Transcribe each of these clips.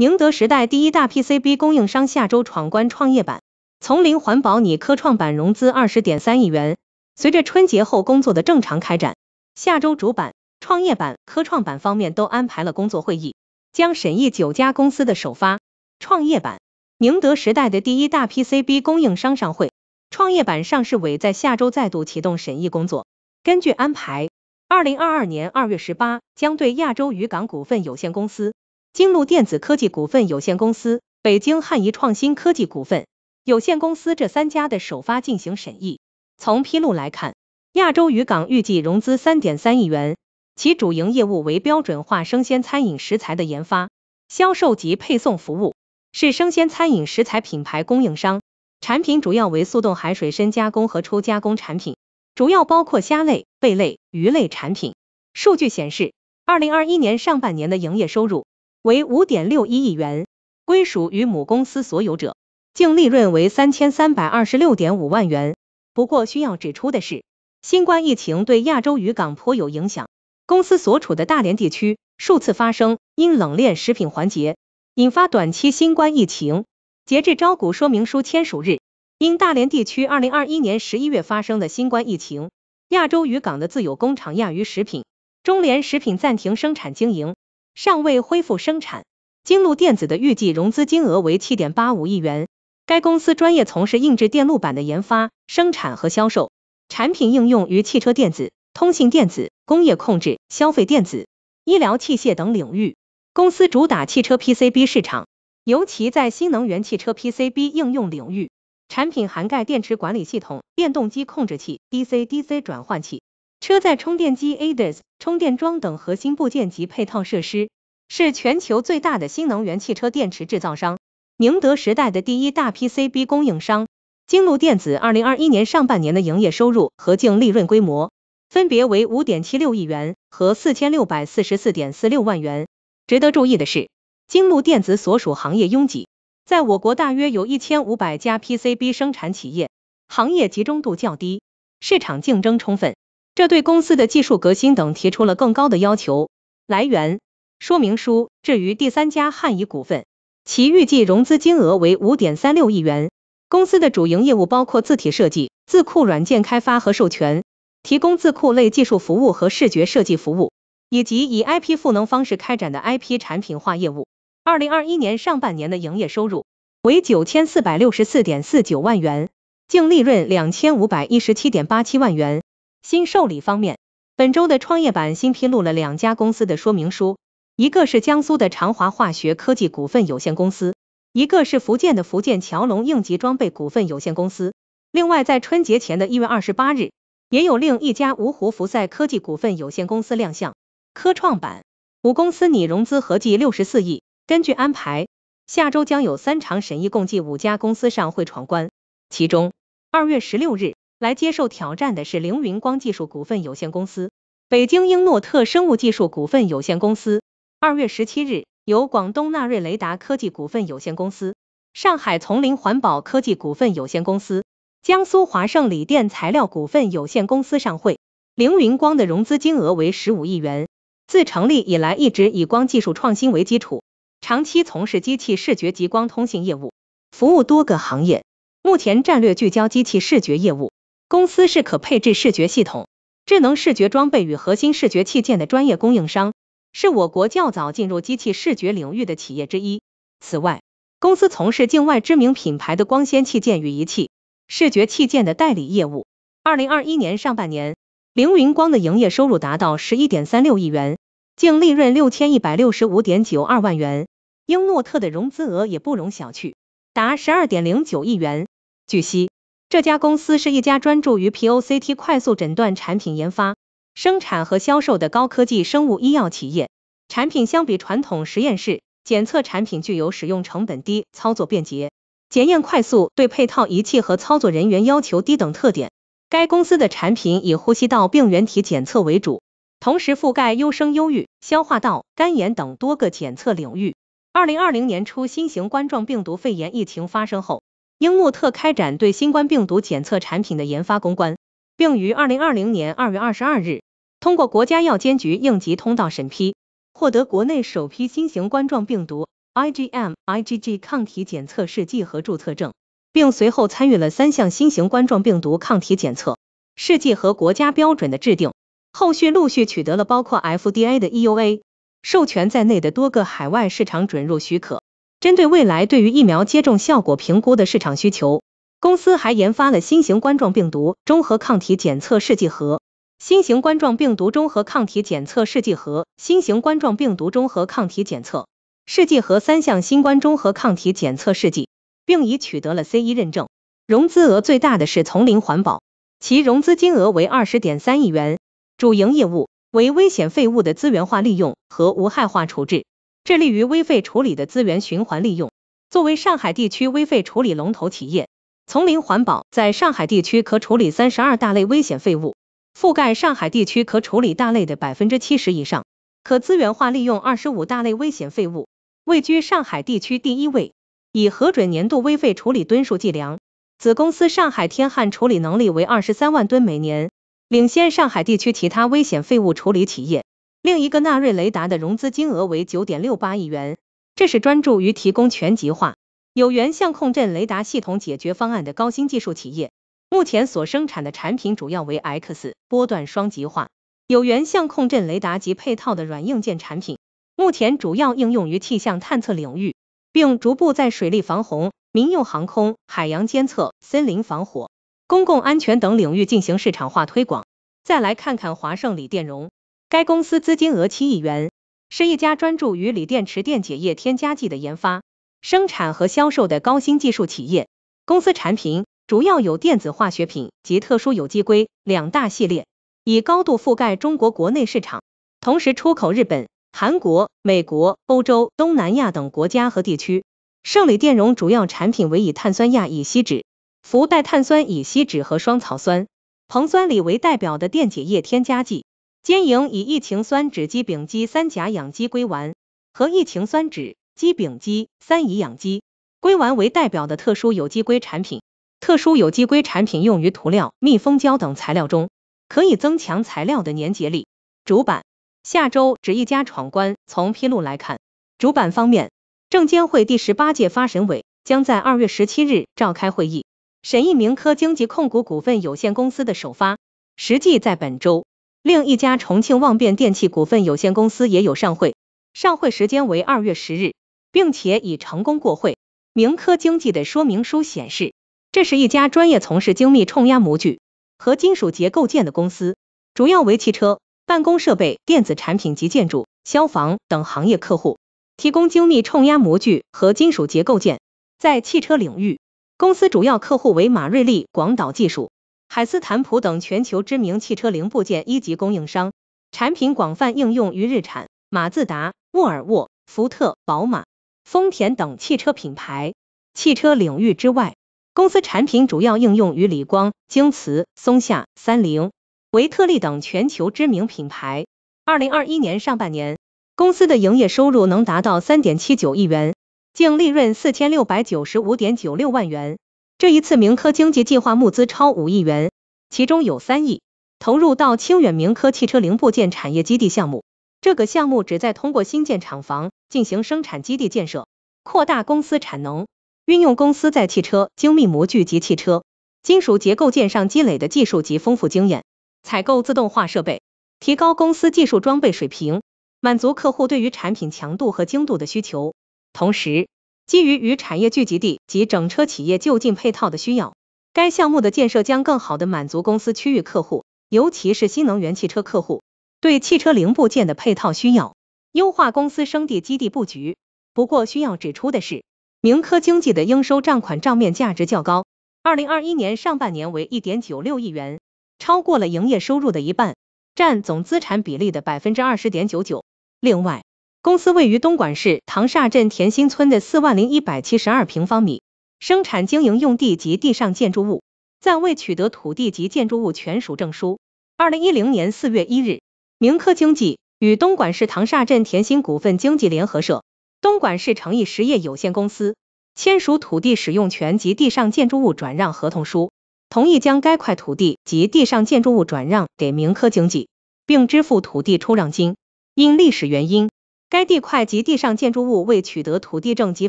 宁德时代第一大 PCB 供应商下周闯关创业板，丛林环保拟科创板融资二十点三亿元。随着春节后工作的正常开展，下周主板、创业板、科创板方面都安排了工作会议，将审议九家公司的首发。创业板，宁德时代的第一大 PCB 供应商上会。创业板上市委在下周再度启动审议工作。根据安排，二零二二年二月十八将对亚洲渔港股份有限公司。京路电子科技股份有限公司、北京汉仪创新科技股份有限公司这三家的首发进行审议。从披露来看，亚洲渔港预计融资3.3亿元，其主营业务为标准化生鲜餐饮食材的研发、销售及配送服务，是生鲜餐饮食材品牌供应商，产品主要为速冻海水深加工和初加工产品，主要包括虾类、贝类、鱼类产品。数据显示，2021年上半年的营业收入。为五点六一亿元，归属于母公司所有者净利润为三千三百二十六点五万元。不过需要指出的是，新冠疫情对亚洲渔港颇有影响。公司所处的大连地区数次发生因冷链食品环节引发短期新冠疫情。截至招股说明书签署日，因大连地区二零二一年十一月发生的新冠疫情，亚洲渔港的自有工厂亚鱼食品、中联食品暂停生产经营。尚未恢复生产。京路电子的预计融资金额为七点八五亿元。该公司专业从事硬质电路板的研发、生产和销售，产品应用于汽车电子、通信电子、工业控制、消费电子、医疗器械等领域。公司主打汽车 PCB 市场，尤其在新能源汽车 PCB 应用领域，产品涵盖电池管理系统、电动机控制器、DC-DC 转换器。车载充电机、Adis 充电桩等核心部件及配套设施，是全球最大的新能源汽车电池制造商宁德时代的第一大 PCB 供应商。京路电子二零二一年上半年的营业收入和净利润规模分别为五点七六亿元和四千六百四十四点四六万元。值得注意的是，京路电子所属行业拥挤，在我国大约有一千五百家 PCB 生产企业，行业集中度较低，市场竞争充分。这对公司的技术革新等提出了更高的要求。来源说明书。至于第三家汉仪股份，其预计融资金额为五点三六亿元。公司的主营业务包括字体设计、字库软件开发和授权，提供字库类技术服务和视觉设计服务，以及以 IP 赋能方式开展的 IP 产品化业务。二零二一年上半年的营业收入为九千四百六十四点四九万元，净利润两千五百一十七点八七万元。新受理方面，本周的创业板新披露了两家公司的说明书，一个是江苏的长华化学科技股份有限公司，一个是福建的福建桥龙应急装备股份有限公司。另外，在春节前的一月二十八日，也有另一家芜湖福赛科技股份有限公司亮相。科创板五公司拟融资合计六十四亿。根据安排，下周将有三场审议，共计五家公司上会闯关。其中，二月十六日。来接受挑战的是凌云光技术股份有限公司、北京英诺特生物技术股份有限公司。二月十七日，由广东纳瑞雷达科技股份有限公司、上海丛林环保科技股份有限公司、江苏华盛锂电材料股份有限公司上会。凌云光的融资金额为十五亿元。自成立以来，一直以光技术创新为基础，长期从事机器视觉及光通信业务，服务多个行业。目前战略聚焦机器视觉业务。公司是可配置视觉系统、智能视觉装备与核心视觉器件的专业供应商，是我国较早进入机器视觉领域的企业之一。此外，公司从事境外知名品牌的光纤器件与仪器、视觉器件的代理业务。二零二一年上半年，凌云光的营业收入达到十一点三六亿元，净利润六千一百六十五点九二万元。英诺特的融资额也不容小觑，达十二点零九亿元。据悉。这家公司是一家专注于 POCT 快速诊断产品研发、生产和销售的高科技生物医药企业。产品相比传统实验室检测产品，具有使用成本低、操作便捷、检验快速、对配套仪器和操作人员要求低等特点。该公司的产品以呼吸道病原体检测为主，同时覆盖优生优育、消化道、肝炎等多个检测领域。二零二零年初新型冠状病毒肺炎疫情发生后，英穆特开展对新冠病毒检测产品的研发攻关，并于二零二零年二月二十二日通过国家药监局应急通道审批，获得国内首批新型冠状病毒 IgM、IgG 抗体检测试剂和注册证，并随后参与了三项新型冠状病毒抗体检测试剂和国家标准的制定。后续陆续取得了包括 FDA 的 EUA 授权在内的多个海外市场准入许可。针对未来对于疫苗接种效果评估的市场需求，公司还研发了新型冠状病毒中和抗体检测试剂盒、新型冠状病毒中和抗体检测试剂盒、新型冠状病毒中和抗体检测试剂盒三项新冠中和抗体检测试剂，并已取得了 CE 认证。融资额最大的是丛林环保，其融资金额为二十点三亿元，主营业务为危险废物的资源化利用和无害化处置。致力于危废处理的资源循环利用。作为上海地区危废处理龙头企业，丛林环保在上海地区可处理三十二大类危险废物，覆盖上海地区可处理大类的百分之七十以上，可资源化利用二十五大类危险废物，位居上海地区第一位。以核准年度危废处理吨数计量，子公司上海天汉处理能力为二十三万吨每年，领先上海地区其他危险废物处理企业。另一个纳瑞雷达的融资金额为九点六八亿元，这是专注于提供全极化有源相控阵雷达系统解决方案的高新技术企业。目前所生产的产品主要为 X 波段双极化有源相控阵雷达及配套的软硬件产品，目前主要应用于气象探测领域，并逐步在水利防洪、民用航空、海洋监测、森林防火、公共安全等领域进行市场化推广。再来看看华盛锂电容。该公司资金额七亿元，是一家专注于锂电池电解液添加剂的研发、生产和销售的高新技术企业。公司产品主要有电子化学品及特殊有机硅两大系列，以高度覆盖中国国内市场，同时出口日本、韩国、美国、欧洲、东南亚等国家和地区。圣力电容主要产品为以碳酸亚乙烯酯、氟代碳酸乙烯酯和双草酸硼酸锂为代表的电解液添加剂。兼营以异氰酸酯基丙基三甲氧基硅烷和异氰酸酯基丙基三乙氧基硅烷为代表的特殊有机硅产品，特殊有机硅产品用于涂料、密封胶等材料中，可以增强材料的粘结力。主板下周指一家闯关，从披露来看，主板方面，证监会第十八届发审委将在二月十七日召开会议，审议明科经济控股股份有限公司的首发，实际在本周。另一家重庆旺变电器股份有限公司也有上会，上会时间为二月十日，并且已成功过会。明科经济的说明书显示，这是一家专业从事精密冲压模具和金属结构件的公司，主要为汽车、办公设备、电子产品及建筑、消防等行业客户提供精密冲压模具和金属结构件。在汽车领域，公司主要客户为马瑞利、广岛技术。海斯坦普等全球知名汽车零部件一级供应商，产品广泛应用于日产、马自达、沃尔沃、福特、宝马、丰田等汽车品牌。汽车领域之外，公司产品主要应用于理光、京瓷、松下、三菱、维特利等全球知名品牌。二零二一年上半年，公司的营业收入能达到三点七九亿元，净利润四千六百九十五点九六万元。这一次明科经济计划募资超五亿元，其中有三亿投入到清远明科汽车零部件产业基地项目。这个项目旨在通过新建厂房进行生产基地建设，扩大公司产能，运用公司在汽车精密模具及汽车金属结构件上积累的技术及丰富经验，采购自动化设备，提高公司技术装备水平，满足客户对于产品强度和精度的需求。同时，基于与产业聚集地及整车企业就近配套的需要，该项目的建设将更好地满足公司区域客户，尤其是新能源汽车客户对汽车零部件的配套需要，优化公司生地基地布局。不过需要指出的是，明科经济的应收账款账面价值较高，二零二一年上半年为一点九六亿元，超过了营业收入的一半，占总资产比例的百分之二十点九九。另外，公司位于东莞市塘厦镇田心村的四万零一百七十二平方米生产经营用地及地上建筑物，暂未取得土地及建筑物权属证书。二零一零年四月一日，明科经济与东莞市塘厦镇田心股份经济联合社、东莞市诚益实业有限公司签署土地使用权及地上建筑物转让合同书，同意将该块土地及地上建筑物转让给明科经济，并支付土地出让金。因历史原因，该地块及地上建筑物未取得土地证及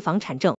房产证。